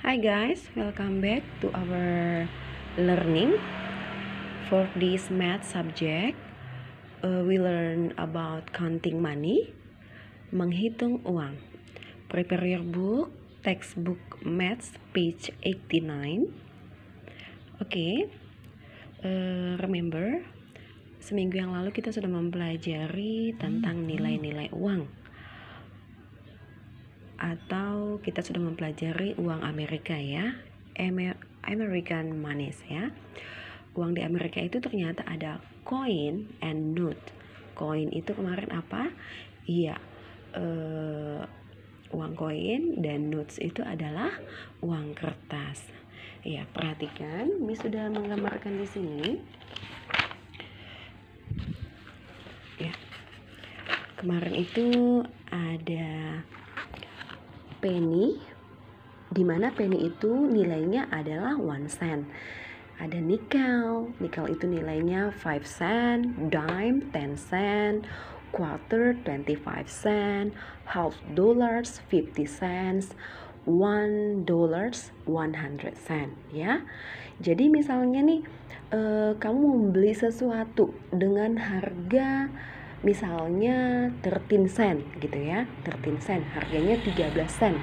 Hi guys, welcome back to our learning for this math subject. Uh, we learn about counting money, menghitung uang. Prepare your book, textbook math page 89. Okay, uh, remember seminggu yang lalu kita sudah mempelajari tentang hmm. nilai-nilai uang atau kita sudah mempelajari uang Amerika ya, American money ya. Uang di Amerika itu ternyata ada coin and note. Coin itu kemarin apa? Iya, uh, uang koin dan notes itu adalah uang kertas. Ya, perhatikan, ini sudah menggambarkan di sini. Ya. Kemarin itu ada penny di mana penny itu nilainya adalah one cent. Ada nikel, nikel itu nilainya 5 cent, dime 10 cent, quarter 25 cent, half dollars 50 cents, one dollars 100 cent ya. Jadi misalnya nih eh, kamu membeli sesuatu dengan harga misalnya 13 sen gitu ya 13 sen harganya 13 sen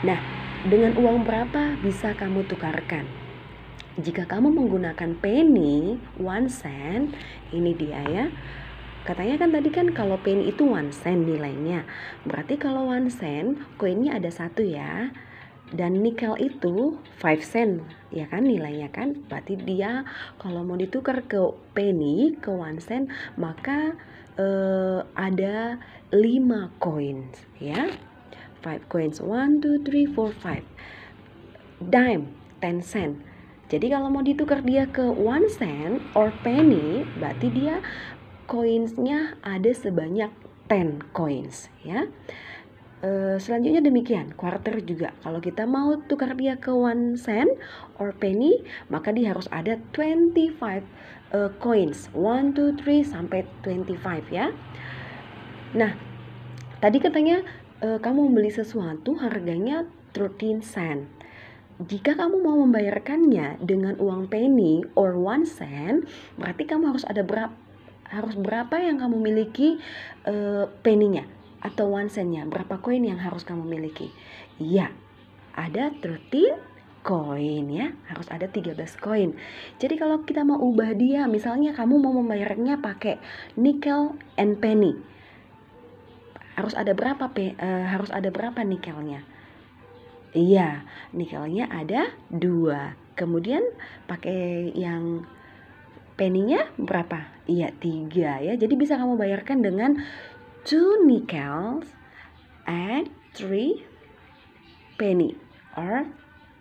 nah dengan uang berapa bisa kamu tukarkan jika kamu menggunakan penny one sen ini dia ya Katanya kan tadi kan kalau penny itu one sen nilainya Berarti kalau one sen koinnya ada satu ya Dan nikel itu 5 sen ya kan nilainya kan Berarti dia kalau mau ditukar ke penny ke one sen Maka uh, ada lima coins ya. Five coins. One, two, three, four, five. Dime, ten cent. Jadi kalau mau ditukar dia ke one cent or penny, berarti dia coinsnya ada sebanyak ten coins ya. Uh, selanjutnya demikian, quarter juga. Kalau kita mau tukar dia ke one cent or penny, maka dia harus ada 25 uh, coins 1 2 3 sampai 25 ya. Nah, tadi katanya uh, kamu membeli sesuatu harganya 13 cent. Jika kamu mau membayarkannya dengan uang penny or one cent, berarti kamu harus ada berapa harus berapa yang kamu miliki uh, penny-nya atau one cent-nya, berapa koin yang harus kamu miliki. Iya, ada 13 koin ya harus ada 13 koin jadi kalau kita mau ubah dia misalnya kamu mau membayarnya pakai nickel and penny harus ada berapa pe, uh, harus ada berapa nikelnya iya nikelnya ada dua kemudian pakai yang peninya berapa iya tiga ya jadi bisa kamu bayarkan dengan two nickels and three penny or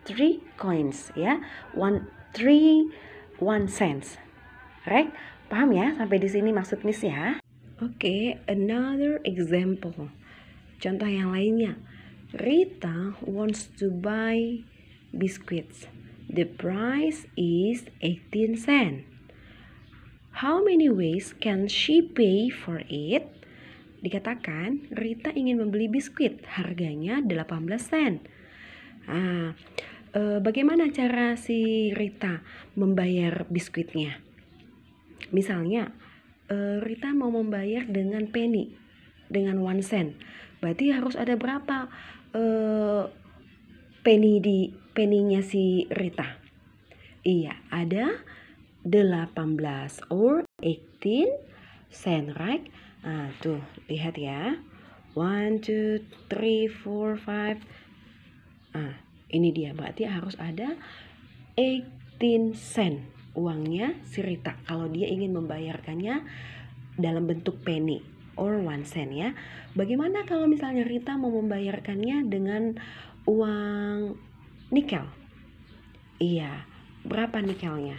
three coins ya one three one cents right paham ya sampai di sini maksud miss ya oke okay, another example contoh yang lainnya Rita wants to buy biscuits the price is 18 cent. how many ways can she pay for it dikatakan Rita ingin membeli biskuit harganya 18 sen. Ah e, bagaimana cara si Rita membayar biskuitnya. Misalnya, e, Rita mau membayar dengan penny, dengan one cent. Berarti harus ada berapa e, penny di penninya si Rita? Iya, ada 18 or 18 cent, right? Nah, tuh, lihat ya. 1, 2, 3, 4, 5. Ini dia berarti harus ada 18 sen uangnya si kalau dia ingin membayarkannya dalam bentuk penny or one cent ya. Bagaimana kalau misalnya Rita mau membayarkannya dengan uang nikel? Iya, berapa nikelnya?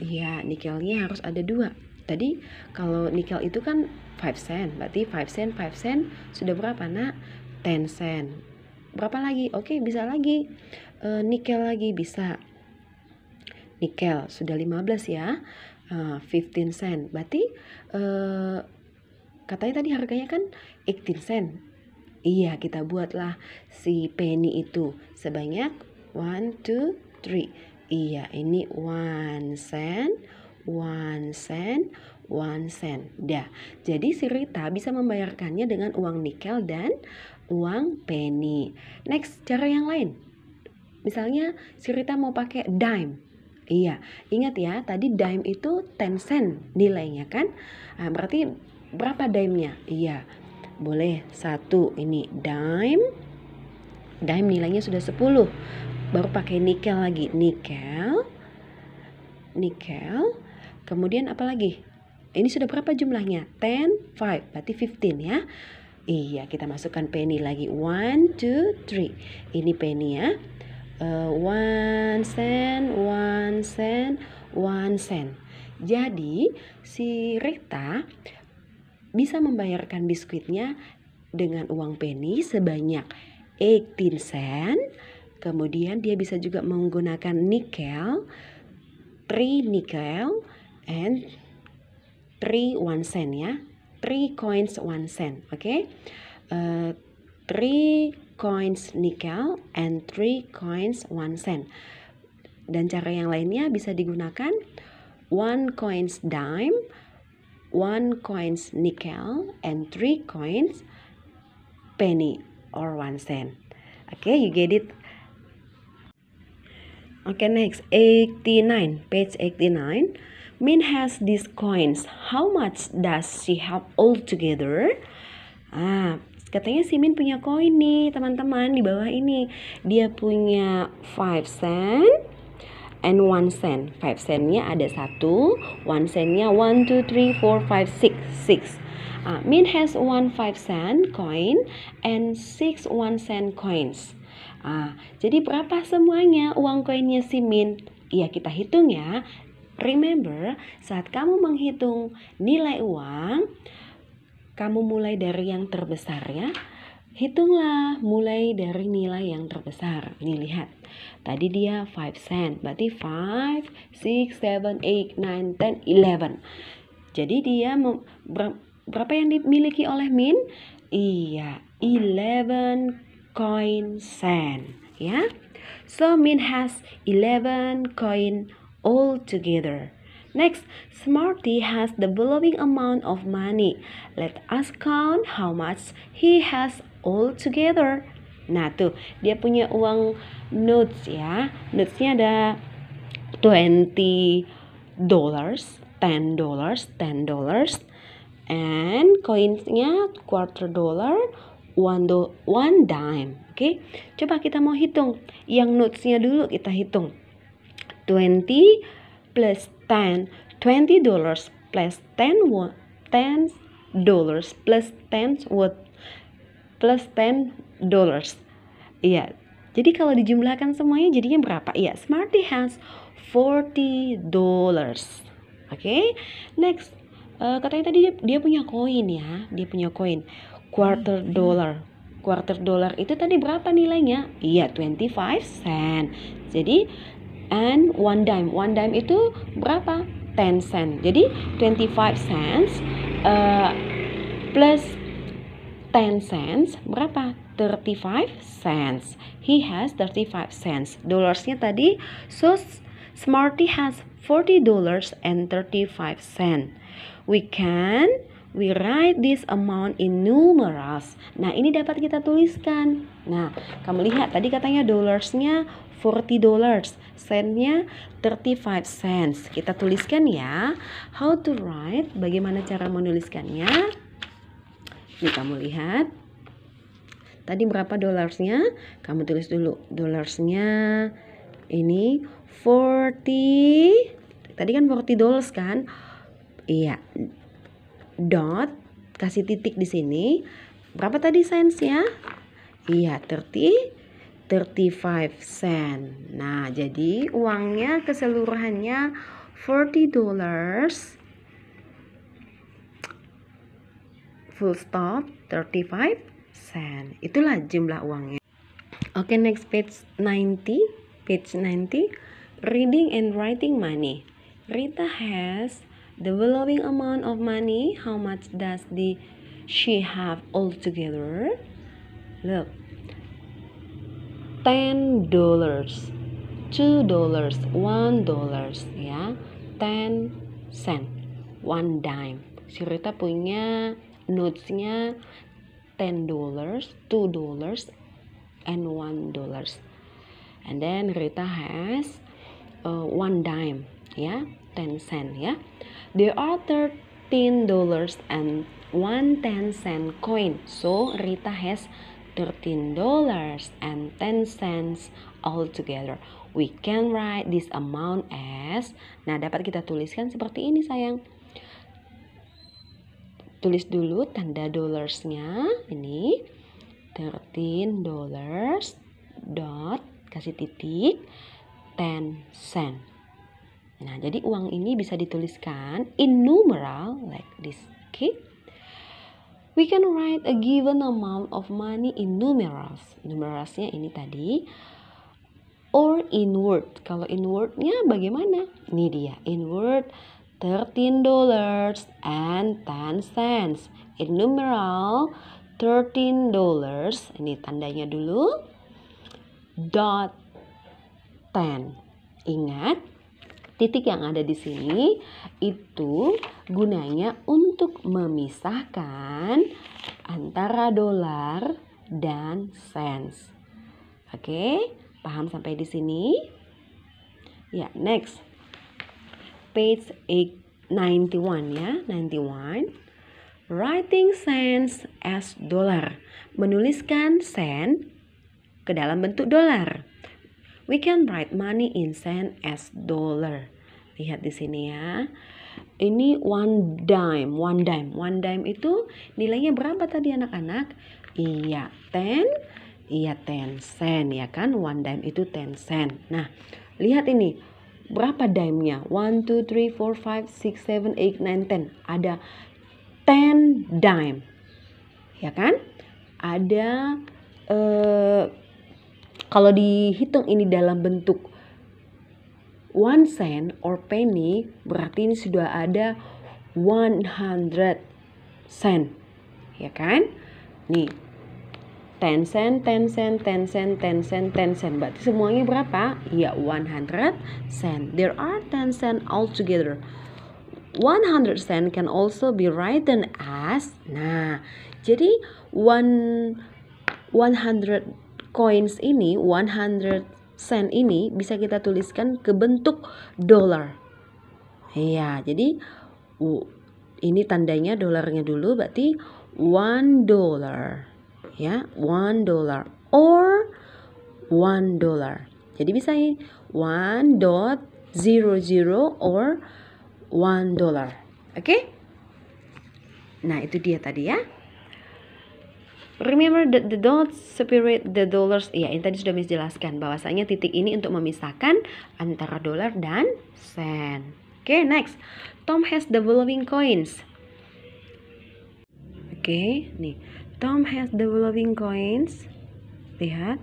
Iya, nikelnya harus ada dua. Tadi kalau nikel itu kan 5 sen, berarti 5 sen, 5 sen sudah berapa nak? 10 sen berapa lagi oke bisa lagi e, nikel lagi bisa nikel sudah 15 ya e, 15 sen berarti e, katanya tadi harganya kan 18 sen iya kita buatlah si penny itu sebanyak 1 2 3 iya ini 1 sen 1 sen 1 sen. Dah. Jadi si Rita bisa membayarkannya dengan uang nikel dan uang penny. Next, cara yang lain. Misalnya, si mau pakai dime. Iya, ingat ya, tadi dime itu 10 sen nilainya kan? Nah, berarti berapa dime-nya? Iya, boleh satu ini dime. Dime nilainya sudah 10. Baru pakai nikel lagi. Nikel. Nikel. Kemudian apa lagi? Ini sudah berapa jumlahnya? 10, 5, berarti 15 ya. Iya, kita masukkan penny lagi. One, two, three. Ini penny ya. Uh, one cent, one cent, one cent. Jadi, si Rita bisa membayarkan biskuitnya dengan uang penny sebanyak 18 cent. Kemudian dia bisa juga menggunakan nikel, three nikel, and three one cent ya three coins one cent okay? uh, three coins nickel and three coins one cent dan cara yang lainnya bisa digunakan one coins dime one coins nickel and three coins penny or one cent okay, you get it Okay, next 89, page 89. Min has these coins. How much does she have altogether? Ah, katanya si Min punya koin nih, teman-teman, di bawah ini. Dia punya 5 cent and 1 cent. 5 centnya ada 1, 1 centnya 1, 2, 3, 4, 5, 6, 6. Uh, Min has one five cent coin and six one cent coins. Uh, jadi berapa semuanya uang koinnya si Min? Iya kita hitung ya. Remember, saat kamu menghitung nilai uang, kamu mulai dari yang terbesar ya. Hitunglah mulai dari nilai yang terbesar. Nih lihat. Tadi dia 5 cent. Berarti 5 6 7 8 9 10 11. Jadi dia berapa yang dimiliki oleh Min? Iya, 11 coin cent, ya. So Min has 11 coin All together. Next, Smarty has the blowing amount of money. Let us count how much he has all together. Nah tuh, dia punya uang notes ya. Notesnya ada 20 dollars, 10 dollars, 10 dollars. And coinsnya quarter dollar, one, do, one dime. Oke, okay? coba kita mau hitung. Yang notesnya dulu kita hitung. 20 plus 10 20 dollars plus 10 won 10 dollars plus 10 what plus 10 dollars iya jadi kalau dijumlahkan semuanya jadinya berapa iya Smarty has 40 dollars oke okay? next uh, katanya tadi dia, dia punya koin ya dia punya koin quarter hmm. dollar quarter dollar itu tadi berapa nilainya? Iya, 25 cent. Jadi and one dime. One dime itu berapa? 10 cent. Jadi 25 cents uh, plus 10 cents berapa? 35 cents. He has 35 cents. Dollarsnya tadi so Smarty has 40 dollars and 35 cents. We can we write this amount in numerals. Nah, ini dapat kita tuliskan. Nah, kamu lihat tadi katanya dollarsnya 40 dollars. Sennya 35 cents. Kita tuliskan ya. How to write, bagaimana cara menuliskannya? Ini kamu lihat. Tadi berapa dolarsnya? Kamu tulis dulu dolarsnya. Ini 40 Tadi kan 40 dollars kan? Iya. Dot kasih titik di sini. Berapa tadi sensnya? Iya, 30 35 sen. Nah, jadi uangnya keseluruhannya 40 dollars. Full stop 35 sen. Itulah jumlah uangnya. Oke, okay, next page 90. Page 90. Reading and writing money. Rita has the following amount of money. How much does the she have altogether? Look, ten dollars, two dollars, one dollars ya, ten cent, one dime. Si Rita punya notesnya ten dollars, two dollars, and one dollars. And then Rita has uh, one dime ya, ten cent ya. There are thirteen dollars and one ten cent coin. So Rita has dollars and cents altogether. We can write this amount as Nah, dapat kita tuliskan seperti ini, sayang. Tulis dulu tanda dollarsnya ini 13 dollars dot kasih titik 10 cent. Nah, jadi uang ini bisa dituliskan in numeral like this, okay? We can write a given amount of money in numerals. Numeralsnya ini tadi. Or in word. Kalau in wordnya bagaimana? Ini dia. In word, 13 dollars and 10 cents. In numeral, 13 dollars. Ini tandanya dulu. Dot 10. Ingat, titik yang ada di sini itu gunanya untuk untuk memisahkan antara dolar dan cents. Oke, paham sampai di sini? Ya, next. Page 891 91 ya, 91. Writing cents as dollar. Menuliskan sen ke dalam bentuk dolar. We can write money in cent as dollar. Lihat di sini ya. Ini one dime, one dime, one dime itu nilainya berapa tadi anak-anak? Iya, ten, iya ten sen ya kan? One dime itu ten sen. Nah, lihat ini, berapa dime-nya? One, two, three, four, five, six, seven, eight, nine, ten. Ada ten dime, ya kan? Ada eh, kalau dihitung ini dalam bentuk one cent or penny berarti ini sudah ada 100 cent. Ya kan? Nih. 10 cent, 10 cent, 10 cent, 10 cent, 10 cent. Berarti semuanya berapa? Ya 100 cent. There are 10 cent altogether. 100 cent can also be written as nah. Jadi one 100 coins ini 100 sen ini bisa kita tuliskan ke bentuk dolar. Iya, jadi ini tandanya dolarnya dulu berarti one dollar. Ya, one dollar or one dollar. Jadi bisa ini one dot zero zero or one dollar. Oke? Okay? Nah, itu dia tadi ya. Remember that the dots separate the dollars. Ya, ini tadi sudah menjelaskan bahwasanya titik ini untuk memisahkan antara dolar dan sen. Oke, okay, next. Tom has the following coins. Oke, okay, nih. Tom has the following coins. Lihat,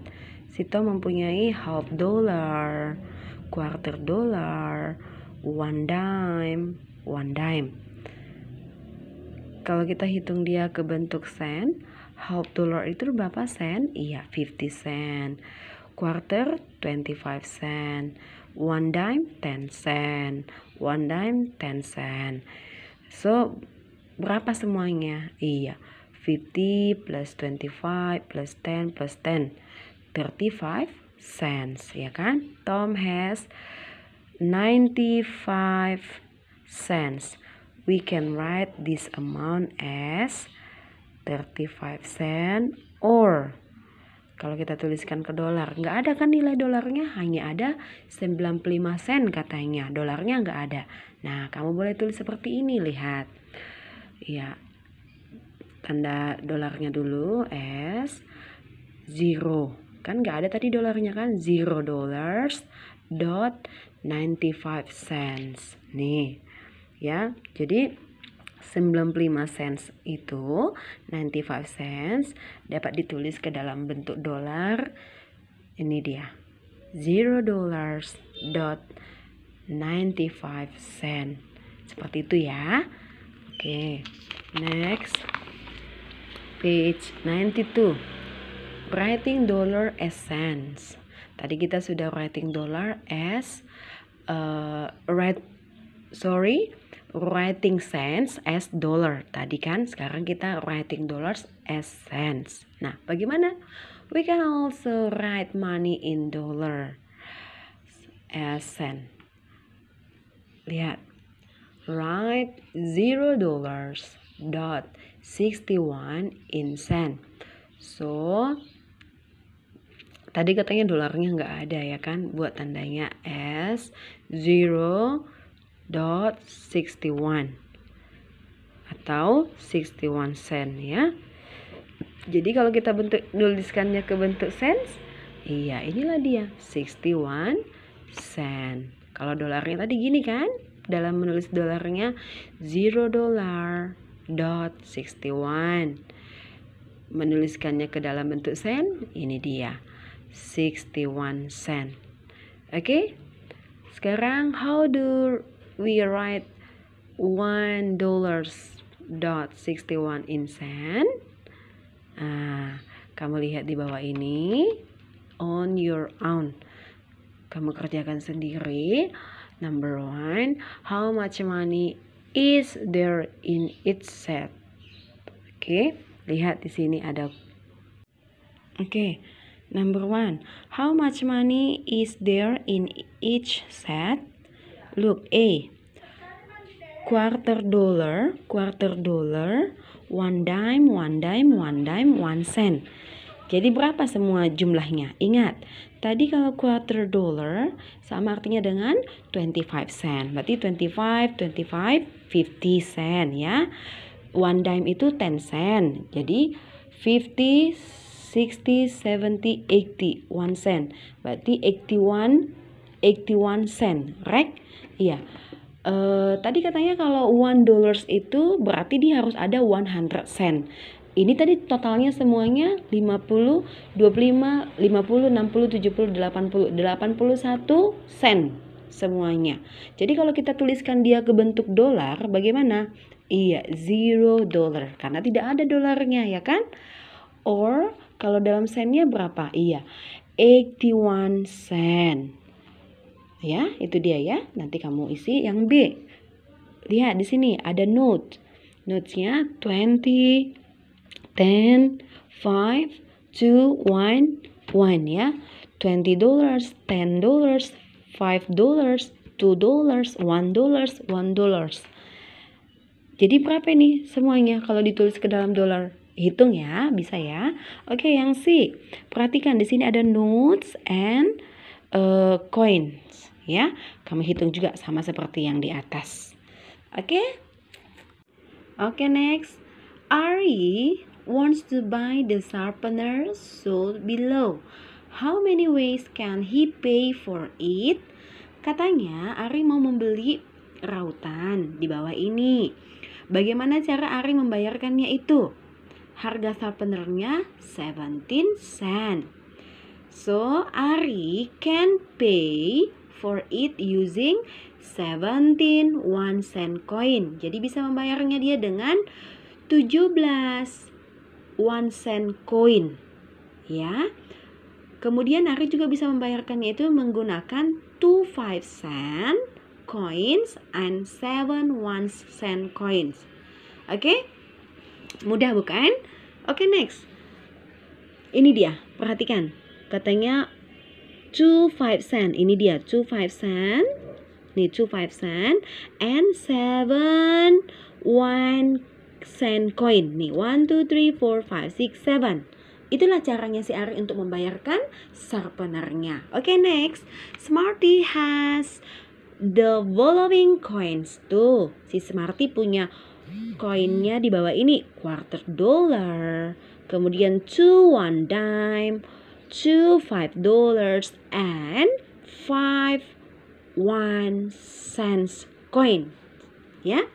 si Tom mempunyai half dollar, quarter dollar, one dime, one dime. Kalau kita hitung dia ke bentuk sen, Half dollar itu berapa sen? Iya, 50 sen. Quarter 25 sen. One dime 10 sen. One dime 10 sen. So, berapa semuanya? Iya, 50 plus 25 plus 10 plus 10. 35 cents, ya kan? Tom has 95 cents. We can write this amount as 95 35 sen or kalau kita tuliskan ke dolar nggak ada kan nilai dolarnya hanya ada 95 sen katanya dolarnya nggak ada nah kamu boleh tulis seperti ini lihat ya tanda dolarnya dulu S zero kan nggak ada tadi dolarnya kan zero dollars dot 95 cents nih ya jadi 95 cents itu 95 cents dapat ditulis ke dalam bentuk dolar ini dia 0 dollars dot 95 cent seperti itu ya oke okay. next page 92 writing dollar as cents tadi kita sudah writing dollar as uh, write sorry writing cents as dollar tadi kan sekarang kita writing dollars as cents nah bagaimana we can also write money in dollar as cent lihat write zero dollars dot sixty one in cent so tadi katanya dolarnya nggak ada ya kan buat tandanya s zero 61 atau 61 sen ya. Jadi kalau kita bentuk nuliskannya ke bentuk sense, iya inilah dia 61 sen. Kalau dolarnya tadi gini kan? Dalam menulis dolarnya 0 dollar dot 61. Menuliskannya ke dalam bentuk sen, ini dia 61 sen. Oke? Okay? Sekarang how do we write one dollars dot sixty one in cent. Ah, kamu lihat di bawah ini on your own. Kamu kerjakan sendiri. Number one, how much money is there in each set? Oke, okay, lihat di sini ada. Oke, okay, number one, how much money is there in each set? Look, A. Quarter dollar, quarter dollar, one dime, one dime, one dime, one cent. Jadi berapa semua jumlahnya? Ingat, tadi kalau quarter dollar sama artinya dengan 25 cent. Berarti 25, 25, 50 cent ya. One dime itu 10 cent. Jadi 50, 60, 70, 80, 1 cent. Berarti 81 81 sen, right? Iya. Uh, tadi katanya kalau 1 dollars itu berarti dia harus ada 100 sen. Ini tadi totalnya semuanya 50, 25, 50, 60, 70, 80, 81 sen semuanya. Jadi kalau kita tuliskan dia ke bentuk dolar, bagaimana? Iya, zero dollar karena tidak ada dolarnya ya kan? Or kalau dalam sennya berapa? Iya, 81 sen. Ya, itu dia ya. Nanti kamu isi yang B. Lihat di sini ada note. Notesnya 20, 10, 5, 2, 1, 1 ya. 20 dollars, 10 dollars, 5 dollars, 2 dollars, 1 dollars, 1 dollars. Jadi berapa nih semuanya kalau ditulis ke dalam dolar? Hitung ya, bisa ya. Oke, yang C. Perhatikan di sini ada notes and uh, coins ya. kami hitung juga sama seperti yang di atas. Oke? Okay? Oke, okay, next. Ari wants to buy the sharpener sold below. How many ways can he pay for it? Katanya Ari mau membeli rautan di bawah ini. Bagaimana cara Ari membayarkannya itu? Harga sharpenernya 17 cent. So, Ari can pay for it using 17 one cent coin. Jadi bisa membayarnya dia dengan 17 one cent coin. Ya. Kemudian Ari juga bisa membayarkannya itu menggunakan 2 5 cent coins and 7 1 cent coins. Oke? Okay? Mudah bukan? Oke, okay, next. Ini dia, perhatikan. Katanya 2 5 cent, Ini dia 2 5 cent, Nih 2 5 cent, and 7 1 cent coin. Nih 1 2 3 4 5 6 7. Itulah caranya si Ari untuk membayarkan sarpenernya. Oke, okay, next. Smarty has the following coins. Tuh, si Smarty punya koinnya di bawah ini. Quarter dollar, kemudian two one dime, Two five dollars and five one cents coin. yeah?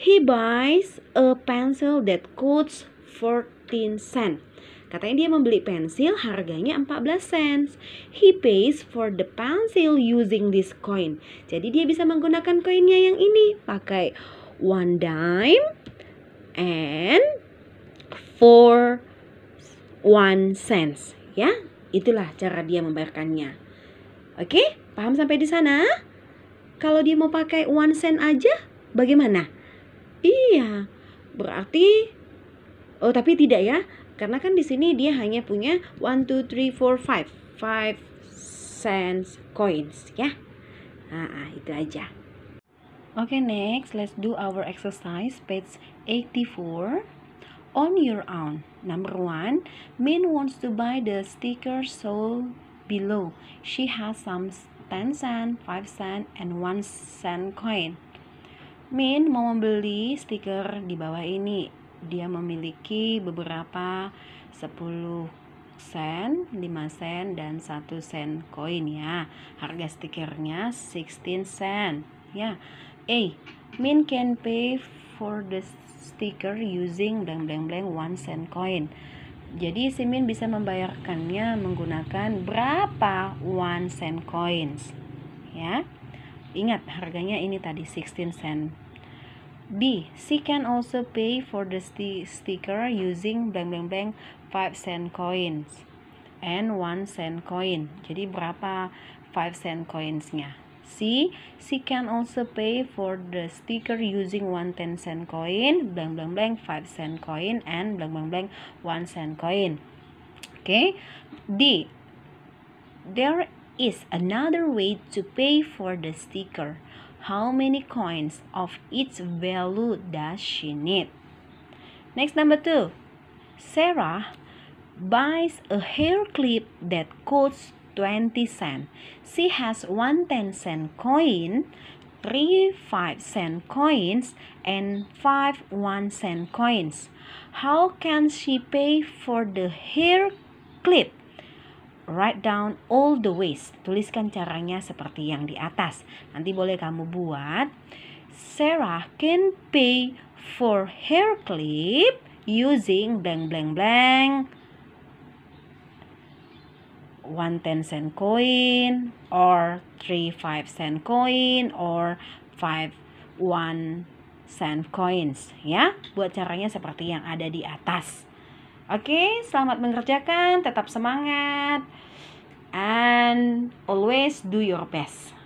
he buys a pencil that costs 14 cents. Katanya dia membeli pensil harganya 14 cents. He pays for the pencil using this coin. Jadi dia bisa menggunakan koinnya yang ini. Pakai one dime and four one cents ya. Itulah cara dia membayarkannya. Oke, paham sampai di sana? Kalau dia mau pakai one cent aja bagaimana? Iya, berarti oh tapi tidak ya. Karena kan di sini dia hanya punya one two three four five five cents coins ya. Nah, itu aja. Okay, next, let's do our exercise, page 84. On your own. Number one, Min wants to buy the sticker sold below. She has some 10 cent, 5 cent, and 1 cent coin. Min mau membeli stiker di bawah ini. Dia memiliki beberapa 10 sen, 5 sen, dan 1 sen koin ya. Harga stikernya 16 sen. Ya. A. Eh, Min can pay for the sticker using blank blank blank one cent coin. Jadi Simin bisa membayarkannya menggunakan berapa one cent coins. Ya. Ingat harganya ini tadi 16 cent. B. She can also pay for the sti sticker using blank blank blank 5 cent coins and 1 cent coin. Jadi berapa 5 cent coinsnya? C. She can also pay for the sticker using one 10 cent coin, blank blank blank 5 cent coin, and blank blank blank 1 cent coin. Okay. D. There is another way to pay for the sticker. How many coins of its value does she need? Next number two. Sarah buys a hair clip that costs 20 sen, She has one 10 cent coin, three 5 cent coins, and five 1 cent coins. How can she pay for the hair clip? Write down all the ways. Tuliskan caranya seperti yang di atas. Nanti boleh kamu buat. Sarah can pay for hair clip using blank blank blank one ten cent coin or three five cent coin or five one cent coins ya buat caranya seperti yang ada di atas oke selamat mengerjakan tetap semangat and always do your best